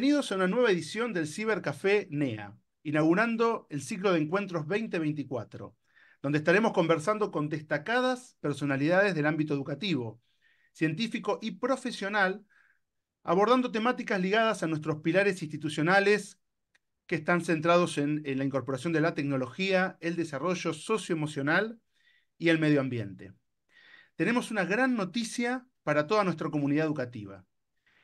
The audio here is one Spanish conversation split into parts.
Bienvenidos a una nueva edición del Cibercafé NEA, inaugurando el ciclo de encuentros 2024, donde estaremos conversando con destacadas personalidades del ámbito educativo, científico y profesional, abordando temáticas ligadas a nuestros pilares institucionales que están centrados en, en la incorporación de la tecnología, el desarrollo socioemocional y el medio ambiente. Tenemos una gran noticia para toda nuestra comunidad educativa.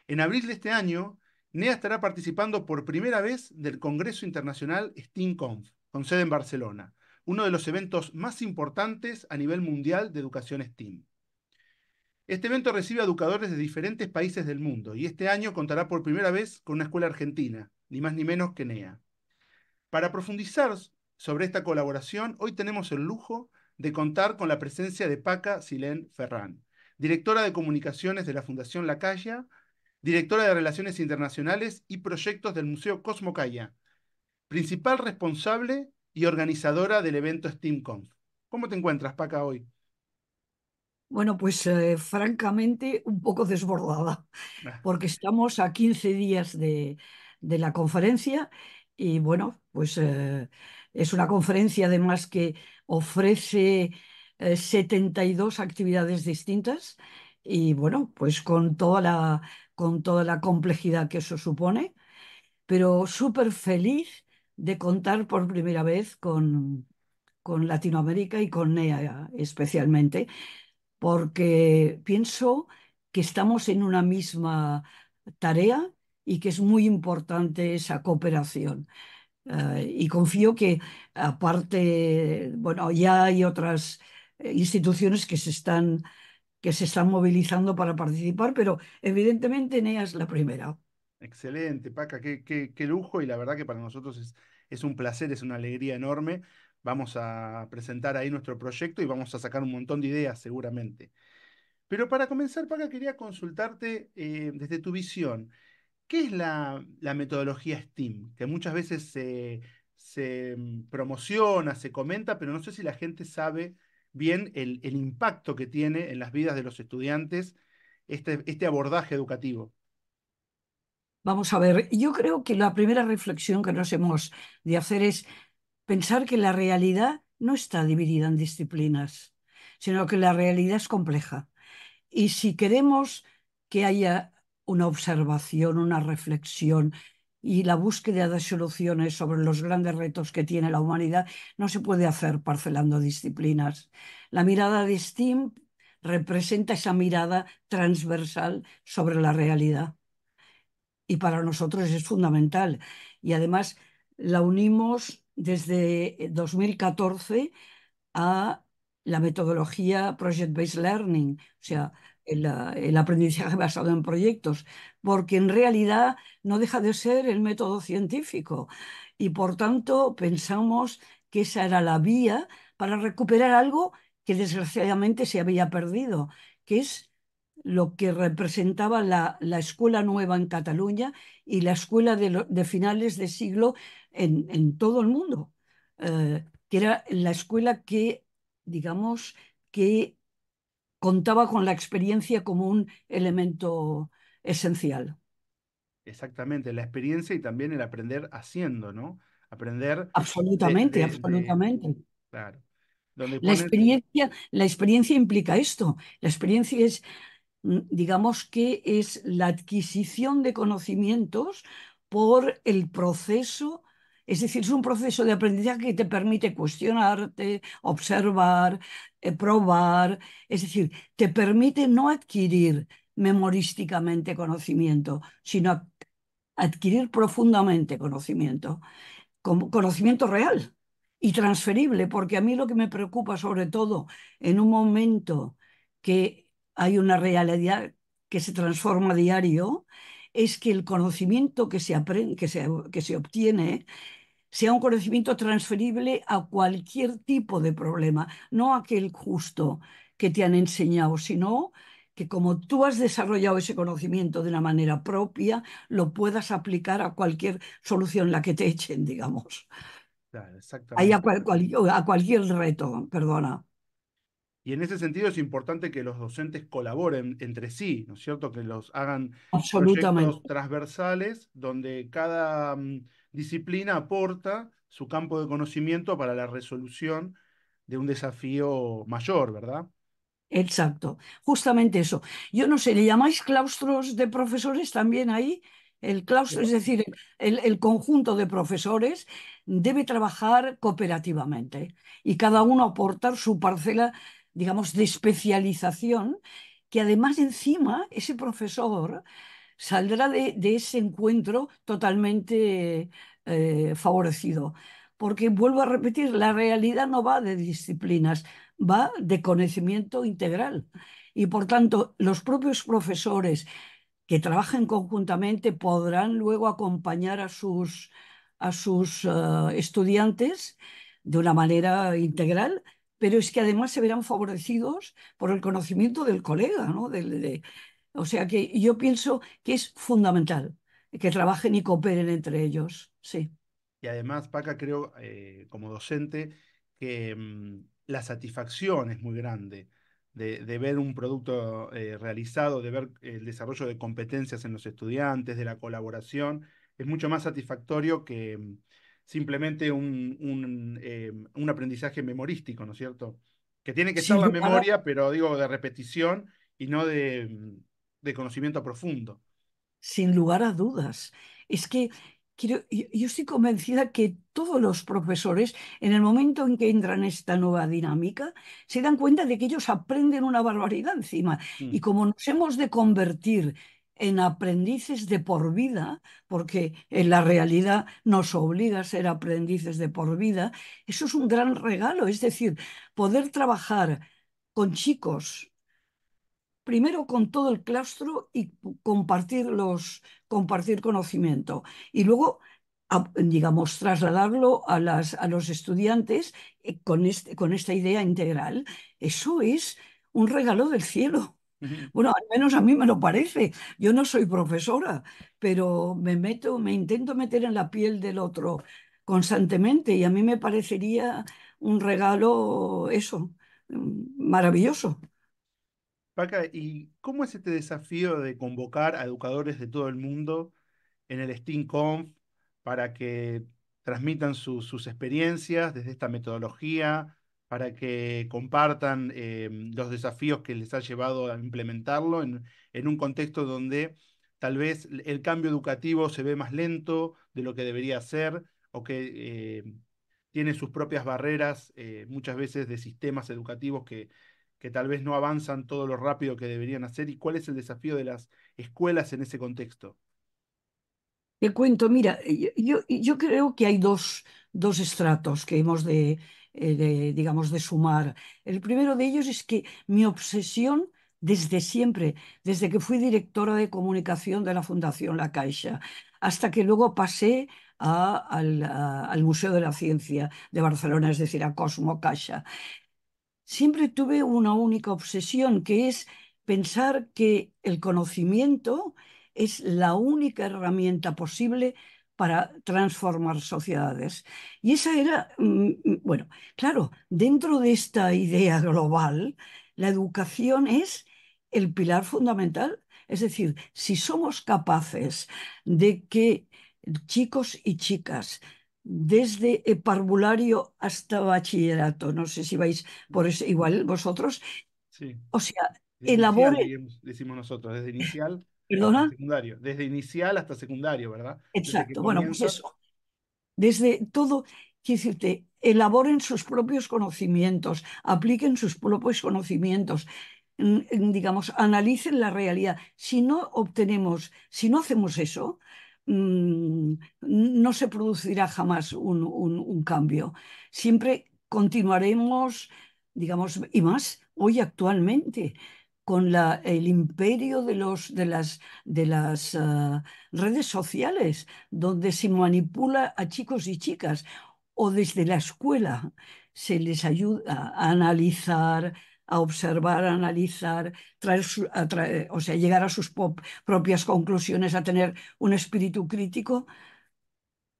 En abril de este año, NEA estará participando por primera vez del Congreso Internacional STEAMConf, con sede en Barcelona, uno de los eventos más importantes a nivel mundial de educación STEAM. Este evento recibe a educadores de diferentes países del mundo y este año contará por primera vez con una escuela argentina, ni más ni menos que NEA. Para profundizar sobre esta colaboración, hoy tenemos el lujo de contar con la presencia de Paca Silén Ferrán, directora de comunicaciones de la Fundación La Calla, directora de Relaciones Internacionales y Proyectos del Museo Cosmocaya, principal responsable y organizadora del evento SteamConf. ¿Cómo te encuentras, Paca, hoy? Bueno, pues eh, francamente un poco desbordada, ah. porque estamos a 15 días de, la conferencia y bueno, pues eh, es una conferencia además que ofrece 72 eh, actividades distintas y bueno, pues con toda la con toda la complejidad que eso supone, pero súper feliz de contar por primera vez con, Latinoamérica y con NEA especialmente, porque pienso que estamos en una misma tarea y que es muy importante esa cooperación. Eh, y confío que aparte, bueno, ya hay otras eh, instituciones que se están que se están movilizando para participar, pero evidentemente Enea es la primera. Excelente, Paca, qué, lujo y la verdad que para nosotros es, un placer, es una alegría enorme. Vamos a presentar ahí nuestro proyecto y vamos a sacar un montón de ideas seguramente. Pero para comenzar, Paca, quería consultarte eh, desde tu visión, ¿qué es la, metodología STEAM? Que muchas veces se, se mm, promociona, se comenta, pero no sé si la gente sabe bien el, impacto que tiene en las vidas de los estudiantes este, este abordaje educativo. Vamos a ver, yo creo que la primera reflexión que nos hemos de hacer es pensar que la realidad no está dividida en disciplinas, sino que la realidad es compleja. Y si queremos que haya una observación, una reflexión, y la búsqueda de soluciones sobre los grandes retos que tiene la humanidad no se puede hacer parcelando disciplinas. La mirada de STEAM representa esa mirada transversal sobre la realidad. Y para nosotros es fundamental. Y además la unimos desde 2014 a la metodología Project-Based Learning, o sea, Ah, el, aprendizaje basado en proyectos, porque en realidad no deja de ser el método científico y por tanto pensamos que esa era la vía para recuperar algo que desgraciadamente se había perdido, que es lo que representaba la, escuela nueva en Cataluña y la escuela de, finales de siglo en, todo el mundo, eh, que era la escuela que, digamos, que contaba con la experiencia como un elemento esencial. Exactamente, la experiencia y también el aprender haciendo, ¿no? Aprender. Absolutamente, absolutamente. claro. la, experiencia, la experiencia implica esto. La experiencia es, mm, digamos que es la adquisición de conocimientos por el proceso es decir, es un proceso de aprendizaje que te permite cuestionarte, observar, eh, probar, es decir, te permite no adquirir memorísticamente conocimiento, sino adquirir profundamente conocimiento, conocimiento real y transferible, porque a mí lo que me preocupa sobre todo en un momento que hay una realidad que se transforma a diario, es que el conocimiento que se, aprende, que se, que se obtiene sea un conocimiento transferible a cualquier tipo de problema, no aquel justo que te han enseñado, sino que como tú has desarrollado ese conocimiento de una manera propia, lo puedas aplicar a cualquier solución, la que te echen, digamos. exactamente. a, a cualquier reto, perdona. Y en ese sentido es importante que los docentes colaboren entre sí, ¿no es cierto? Que los hagan proyectos transversales donde cada mm, disciplina aporta su campo de conocimiento para la resolución de un desafío mayor, ¿verdad? Exacto, justamente eso. Yo no sé, ¿le llamáis claustros de profesores también ahí? El claustro, es decir, el, el, conjunto de profesores debe trabajar cooperativamente y cada uno aportar su parcela, digamos, de especialización, que además encima ese profesor saldrá de, ese encuentro totalmente eh, favorecido. Porque vuelvo a repetir, la realidad no va de disciplinas, va de conocimiento integral. Y por tanto, los propios profesores que trabajen conjuntamente podrán luego acompañar a sus, a sus ah, estudiantes de una manera integral, pero es que además se verán favorecidos por el conocimiento del colega, ¿no? O sea que yo pienso que es fundamental que trabajen y cooperen entre ellos, sí. Y además, Paca, creo, eh, como docente, que mm, la satisfacción es muy grande de, ver un producto eh, realizado, de ver el desarrollo de competencias en los estudiantes, de la colaboración, es mucho más satisfactorio que mm, simplemente eh, un, aprendizaje memorístico, ¿no es cierto? Que tiene que ser la memoria, pero digo, de repetición y no de, mm, de conocimiento profundo. Sin lugar a dudas. Es que quiero, yo, estoy convencida que todos los profesores, en el momento en que entran esta nueva dinámica, se dan cuenta de que ellos aprenden una barbaridad encima. Mm. Y como nos hemos de convertir en aprendices de por vida, porque en la realidad nos obliga a ser aprendices de por vida, eso es un gran regalo, es decir, poder trabajar con chicos primero con todo el claustro y compartir, compartir conocimiento. Y luego digamos, trasladarlo a, los estudiantes eh, con, este, con esta idea integral. Eso es un regalo del cielo. Bueno, al menos a mí me lo parece. Yo no soy profesora, pero me meto, me intento meter en la piel del otro constantemente y a mí me parecería un regalo, eso, mm, maravilloso. Paca, ¿y cómo es este desafío de convocar a educadores de todo el mundo en el STEAMConf para que transmitan sus experiencias desde esta metodología, para que compartan eh, los desafíos que les ha llevado a implementarlo en, un contexto donde tal vez el cambio educativo se ve más lento de lo que debería ser o que eh, tiene sus propias barreras eh, muchas veces de sistemas educativos que, que tal vez no avanzan todo lo rápido que deberían hacer y cuál es el desafío de las escuelas en ese contexto. Te cuento, mira, yo, creo que hay dos, estratos que hemos eh, de, digamos, de sumar. El primero de ellos es que mi obsesión desde siempre, desde que fui directora de comunicación de la Fundación La Caixa, hasta que luego pasé al Museo de la Ciencia de Barcelona, es decir, a Cosmo Caixa siempre tuve una única obsesión, que es pensar que el conocimiento es la única herramienta posible para transformar sociedades. Y esa era, mm, mm, bueno, claro, dentro de esta idea global, la educación es el pilar fundamental. Es decir, si somos capaces de que chicos y chicas desde parvulario hasta bachillerato. No sé si vais por eso, igual vosotros. Sí. O sea, elabore. decimos nosotros, desde inicial ¿Perdona? hasta secundario. Desde inicial hasta secundario, ¿verdad? Exacto. Bueno, pues eso. Desde todo, quiero decirte, elaboren sus propios conocimientos, apliquen sus propios conocimientos digamos, analicen la realidad. Si no obtenemos, si no hacemos eso, Mm, no se producirá jamás un, cambio. Siempre continuaremos, digamos, y más hoy actualmente, con la, el imperio de, los, de las, de las ah, redes sociales, donde se manipula a chicos y chicas, o desde la escuela se les ayuda a analizar, a observar, a analizar, traer o sea, llegar a sus propias conclusiones, a tener un espíritu crítico,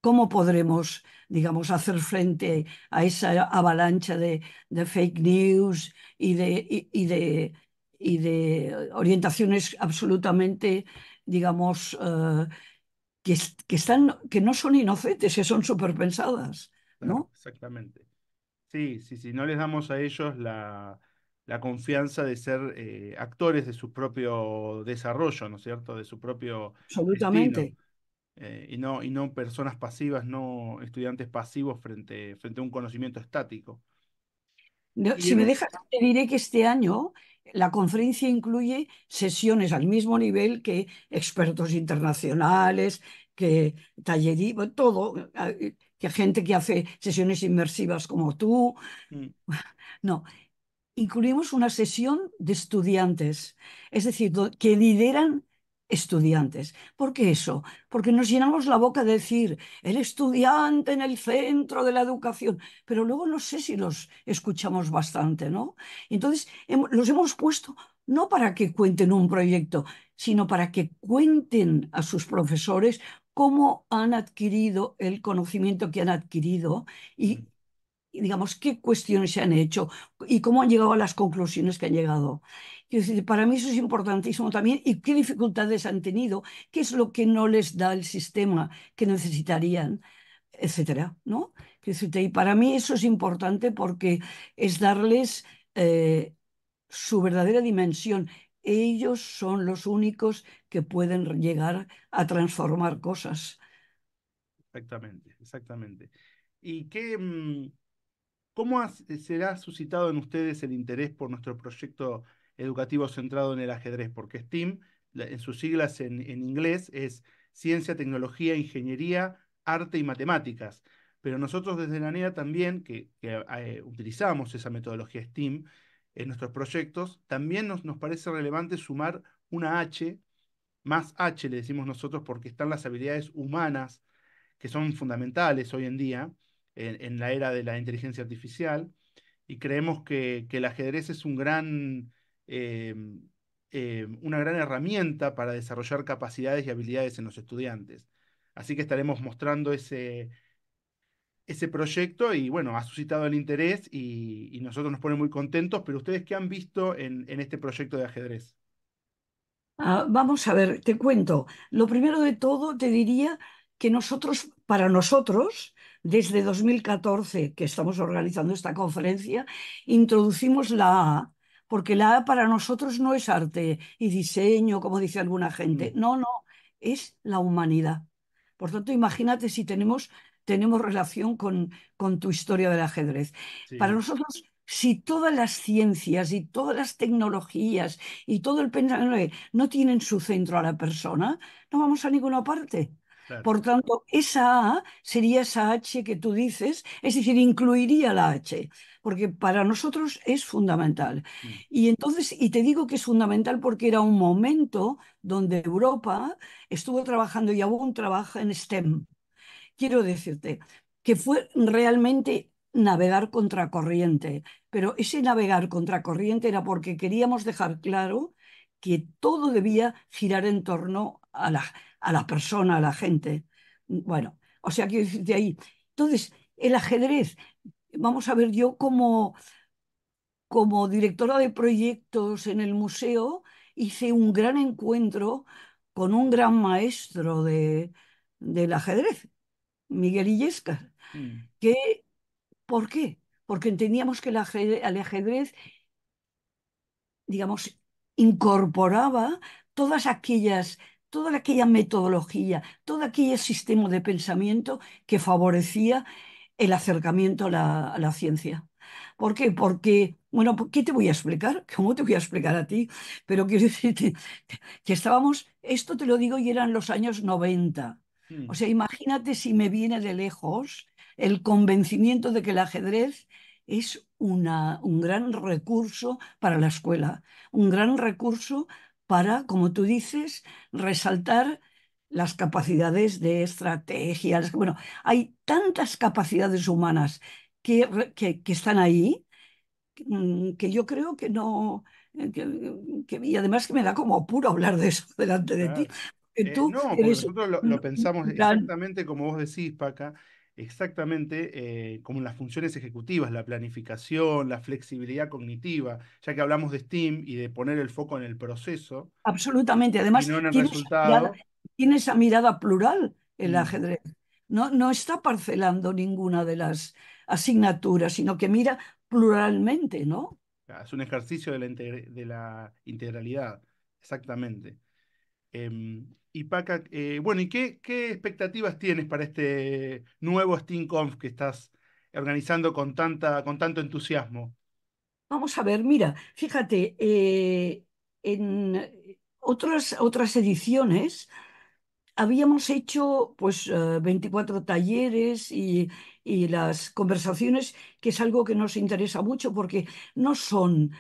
¿cómo podremos, digamos, hacer frente a esa avalancha de, fake news y de, y, de, y de orientaciones absolutamente, digamos, eh, que, que, están, que no son inocentes, que son superpensadas, ¿no? Exactamente. Sí, sí, sí, no les damos a ellos la, la confianza de ser eh, actores de su propio desarrollo, ¿no es cierto? De su propio. Absolutamente. Eh, y, no, y no personas pasivas, no estudiantes pasivos frente, frente a un conocimiento estático. si me dejas, te diré que este año la conferencia incluye sesiones al mismo nivel que expertos internacionales, que tallerí, todo, eh, que gente que hace sesiones inmersivas como tú. Mm. No, incluimos una sesión de estudiantes, es decir, que lideran estudiantes. ¿Por qué eso? Porque nos llenamos la boca de decir el estudiante en el centro de la educación, pero luego no sé si los escuchamos bastante, ¿no? Entonces, los hemos puesto no para que cuenten un proyecto, sino para que cuenten a sus profesores cómo han adquirido el conocimiento que han adquirido y digamos, qué cuestiones se han hecho y cómo han llegado a las conclusiones que han llegado. para mí eso es importantísimo también y qué dificultades han tenido, qué es lo que no les da el sistema que necesitarían, etcétera, ¿no? Y para mí eso es importante porque es darles eh, su verdadera dimensión. Ellos son los únicos que pueden llegar a transformar cosas. Exactamente, exactamente. ¿Y qué, mm, ¿Cómo será suscitado en ustedes el interés por nuestro proyecto educativo centrado en el ajedrez? Porque STEAM, en sus siglas en, inglés, es ciencia, tecnología, ingeniería, arte y matemáticas. Pero nosotros desde la NEA también, que, eh, utilizamos esa metodología STEAM en nuestros proyectos, también nos parece relevante sumar una H, más H le decimos nosotros porque están las habilidades humanas que son fundamentales hoy en día, en, la era de la inteligencia artificial y creemos que, el ajedrez es un gran, eh, eh, una gran herramienta para desarrollar capacidades y habilidades en los estudiantes. Así que estaremos mostrando ese, ese proyecto y bueno, ha suscitado el interés y, y nosotros nos pone muy contentos, pero ustedes qué han visto en, este proyecto de ajedrez? Ah, vamos a ver, te cuento. Lo primero de todo, te diría que nosotros, para nosotros, desde 2014 que estamos organizando esta conferencia, introducimos la A, porque la A para nosotros no es arte y diseño, como dice alguna gente, mm. no, no, es la humanidad. Por tanto, imagínate si tenemos, tenemos relación con, tu historia del ajedrez. Para nosotros si todas las ciencias y todas las tecnologías y todo el pensamiento no tienen su centro a la persona, no vamos a ninguna parte. Por tanto, esa A sería esa H que tú dices, es decir, incluiría la H, porque para nosotros es fundamental. Mm. Y entonces, y te digo que es fundamental porque era un momento donde Europa estuvo trabajando y aún trabaja en STEM. Quiero decirte que fue realmente navegar contracorriente, pero ese navegar contracorriente era porque queríamos dejar claro que todo debía girar en torno a la, a la persona, a la gente. Bueno, o sea, que de ahí. Entonces, el ajedrez, vamos a ver, yo como, como directora de proyectos en el museo, hice un gran encuentro con un gran maestro del ajedrez, Miguel Illescas, mm. que, ¿por qué? Porque entendíamos que el ajedrez, digamos, incorporaba todas aquellas toda aquella metodología, todo aquel sistema de pensamiento que favorecía el acercamiento a la, ciencia. ¿Por qué? Porque, bueno, ¿qué te voy a explicar? ¿Cómo te voy a explicar a ti? Pero quiero decirte que estábamos, esto te lo digo, y eran los años 90. O mm. sea, imagínate si me viene de lejos el convencimiento de que el ajedrez es una, un gran recurso para la escuela, un gran recurso para, como tú dices, resaltar las capacidades de estrategia. Bueno, hay tantas capacidades humanas que, están ahí mm, que yo creo que no... Eh, que, y además que me da como apuro hablar de eso delante de ti. Eh, no, nosotros lo, pensamos exactamente como vos decís, Paca, exactamente como eh, como las funciones ejecutivas, la planificación, la flexibilidad cognitiva, ya que hablamos de STEAM y de poner el foco en el proceso. Absolutamente, además tiene, esa mirada, plural el mm. ajedrez. No, no está parcelando ninguna de las asignaturas, sino que mira pluralmente, ¿no? Es un ejercicio de la, de la integralidad, exactamente. Em, y Paca, eh, bueno, ¿y qué, expectativas tienes para este nuevo SteamConf que estás organizando con, tanta, con tanto entusiasmo? Vamos a ver, mira, fíjate, eh, en otras, otras ediciones habíamos hecho pues 24 eh, talleres y, las conversaciones, que es algo que nos interesa mucho porque no son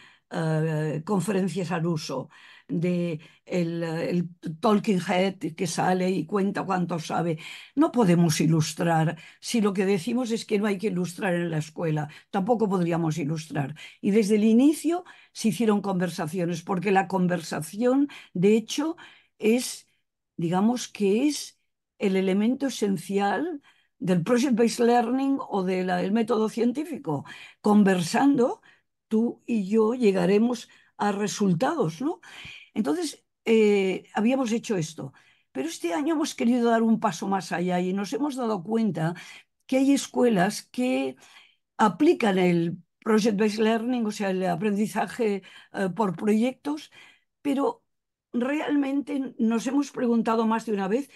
conferencias al uso, de el, Talking Head que sale y cuenta cuánto sabe. No podemos ilustrar. Si lo que decimos es que no hay que ilustrar en la escuela, tampoco podríamos ilustrar. Y desde el inicio se hicieron conversaciones, porque la conversación, de hecho, es, digamos que es el elemento esencial del project-based learning o del método científico. Conversando, tú y yo llegaremos a a resultados, ¿no? Entonces, eh, habíamos hecho esto. Pero este año hemos querido dar un paso más allá y nos hemos dado cuenta que hay escuelas que aplican el project-based learning, o sea, el aprendizaje eh, por proyectos, pero realmente nos hemos preguntado más de una vez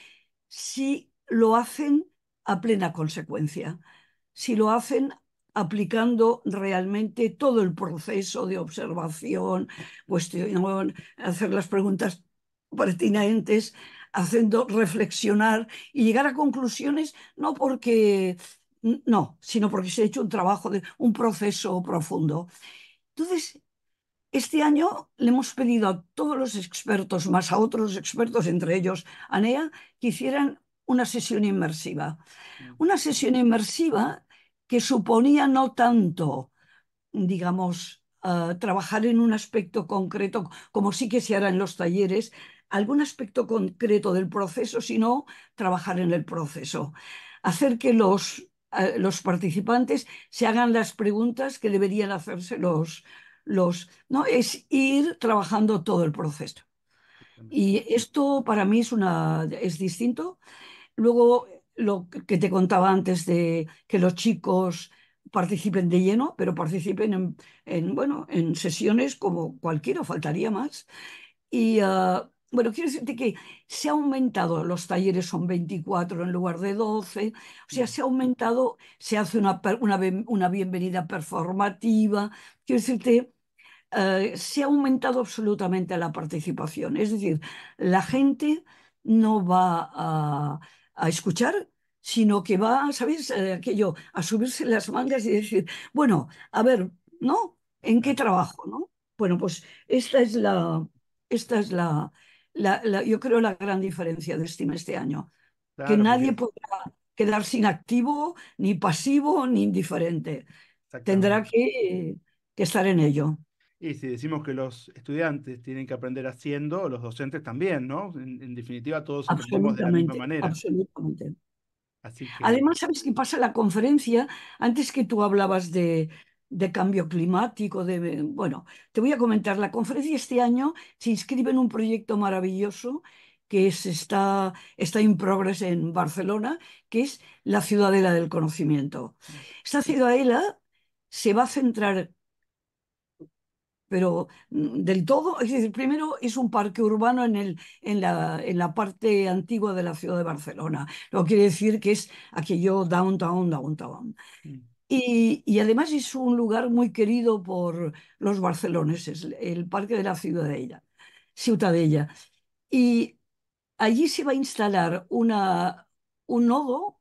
si lo hacen a plena consecuencia, si lo hacen aplicando realmente todo el proceso de observación, cuestión, hacer las preguntas pertinentes, haciendo reflexionar y llegar a conclusiones, no porque no, sino porque se ha hecho un trabajo, de, un proceso profundo. Entonces, este año le hemos pedido a todos los expertos, más a otros expertos, entre ellos anea que hicieran una sesión inmersiva. Mm. Una sesión inmersiva que suponía no tanto, digamos, eh, trabajar en un aspecto concreto, como sí que se hará en los talleres, algún aspecto concreto del proceso, sino trabajar en el proceso. Hacer que los, eh, los participantes se hagan las preguntas que deberían hacerse los, los... No, es ir trabajando todo el proceso. Y esto para mí es, una, es distinto. Luego, lo que te contaba antes de que los chicos participen de lleno, pero participen en, bueno, en sesiones como cualquiera, faltaría más. Y ah, bueno, quiero decirte que se ha aumentado, los talleres son 24 en lugar de 12, o sea, se ha aumentado, se hace una, bienvenida performativa, quiero decirte, ah, se ha aumentado absolutamente la participación, es decir, la gente no va a a escuchar, sino que va, ¿sabéis? Eh, aquello, a subirse las mangas y decir, bueno, a ver, ¿no? ¿En qué trabajo, no? Bueno, pues esta es la, esta es la, la, yo creo, la gran diferencia de mes este año. que nadie podrá sin activo ni pasivo, ni indiferente. Tendrá que, que estar en ello. Y si decimos que los estudiantes tienen que aprender haciendo, los docentes también, ¿no? En, definitiva, todos aprendemos de la misma manera. Absolutamente. Además, ¿sabes qué pasa? La conferencia, antes que tú hablabas de, cambio climático, de... Bueno, te voy a comentar, la conferencia este año se inscribe en un proyecto maravilloso que es, está, está in progress en Barcelona, que es la Ciudadela del Conocimiento. Esta ciudadela se va a centrar pero mm, del todo, es decir, primero es un parque urbano en, el, en, la, parte antigua de la ciudad de Barcelona, lo quiere decir que es aquello downtown, downtown. Mm. Y, y, además es un lugar muy querido por los barceloneses, el Parque de la Ciudadella, Ciutadella. Y allí se va a instalar una, un nodo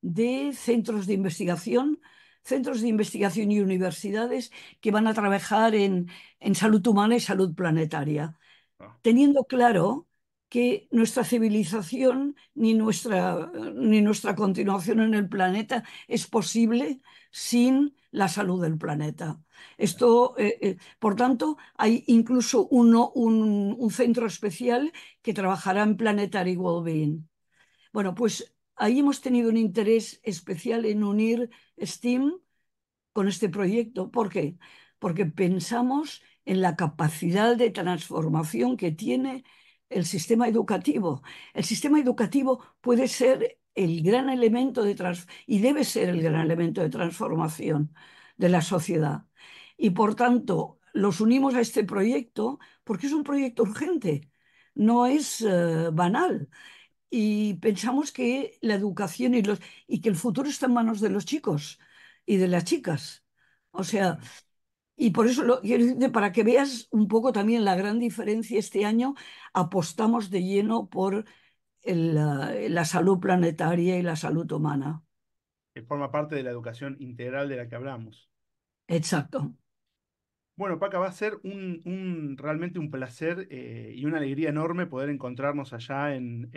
de centros de investigación centros de investigación y universidades que van a trabajar en, salud humana y salud planetaria, ah. teniendo claro que nuestra civilización ni nuestra, ni nuestra continuación en el planeta es posible sin la salud del planeta. Esto, eh, eh, por tanto, hay incluso uno, un, centro especial que trabajará en Planetary Wellbeing. Bueno, pues Ahí hemos tenido un interés especial en unir STEAM con este proyecto. ¿Por qué? Porque pensamos en la capacidad de transformación que tiene el sistema educativo. El sistema educativo puede ser el gran elemento de y debe ser el gran elemento de transformación de la sociedad. Y por tanto, los unimos a este proyecto porque es un proyecto urgente, no es eh, banal y pensamos que la educación y, los, y que el futuro está en manos de los chicos y de las chicas. O sea, y por eso, lo, para que veas un poco también la gran diferencia este año, apostamos de lleno por la, la salud planetaria y la salud humana. Que forma parte de la educación integral de la que hablamos. Exacto. Bueno, Paca, va a ser un, realmente un placer eh, y una alegría enorme poder encontrarnos allá en,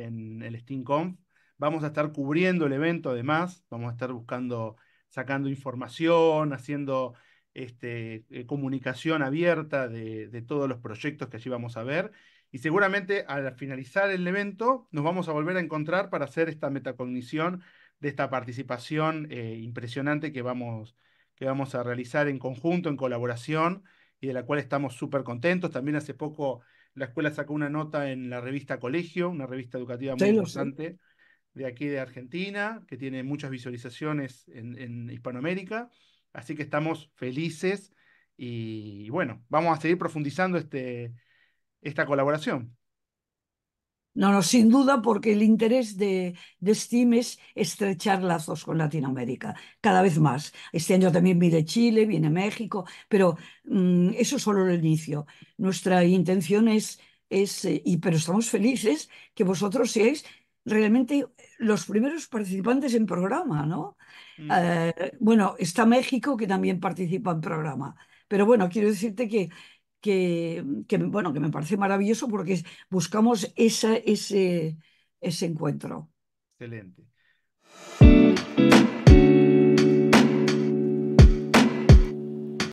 el SteamConf. Vamos a estar cubriendo el evento, además, vamos a estar buscando, sacando información, haciendo este, eh, comunicación abierta de, todos los proyectos que allí vamos a ver. Y seguramente al finalizar el evento nos vamos a volver a encontrar para hacer esta metacognición de esta participación eh, impresionante que vamos a que vamos a realizar en conjunto, en colaboración, y de la cual estamos súper contentos. También hace poco la escuela sacó una nota en la revista Colegio, una revista educativa muy importante de aquí de Argentina, que tiene muchas visualizaciones en, Hispanoamérica. Así que estamos felices y, y, bueno, vamos a seguir profundizando este, esta colaboración. No, no, sin duda, porque el interés de, de, Steam es estrechar lazos con Latinoamérica, cada vez más. Este año también viene Chile, viene México, pero mm, eso es solo el inicio. Nuestra intención es, eh, y, pero estamos felices que vosotros seáis realmente los primeros participantes en programa, ¿no? Mm. Eh, bueno, está México que también participa en programa. Pero bueno, quiero decirte que que, que, bueno, que me parece maravilloso porque buscamos esa, ese, ese encuentro. Excelente.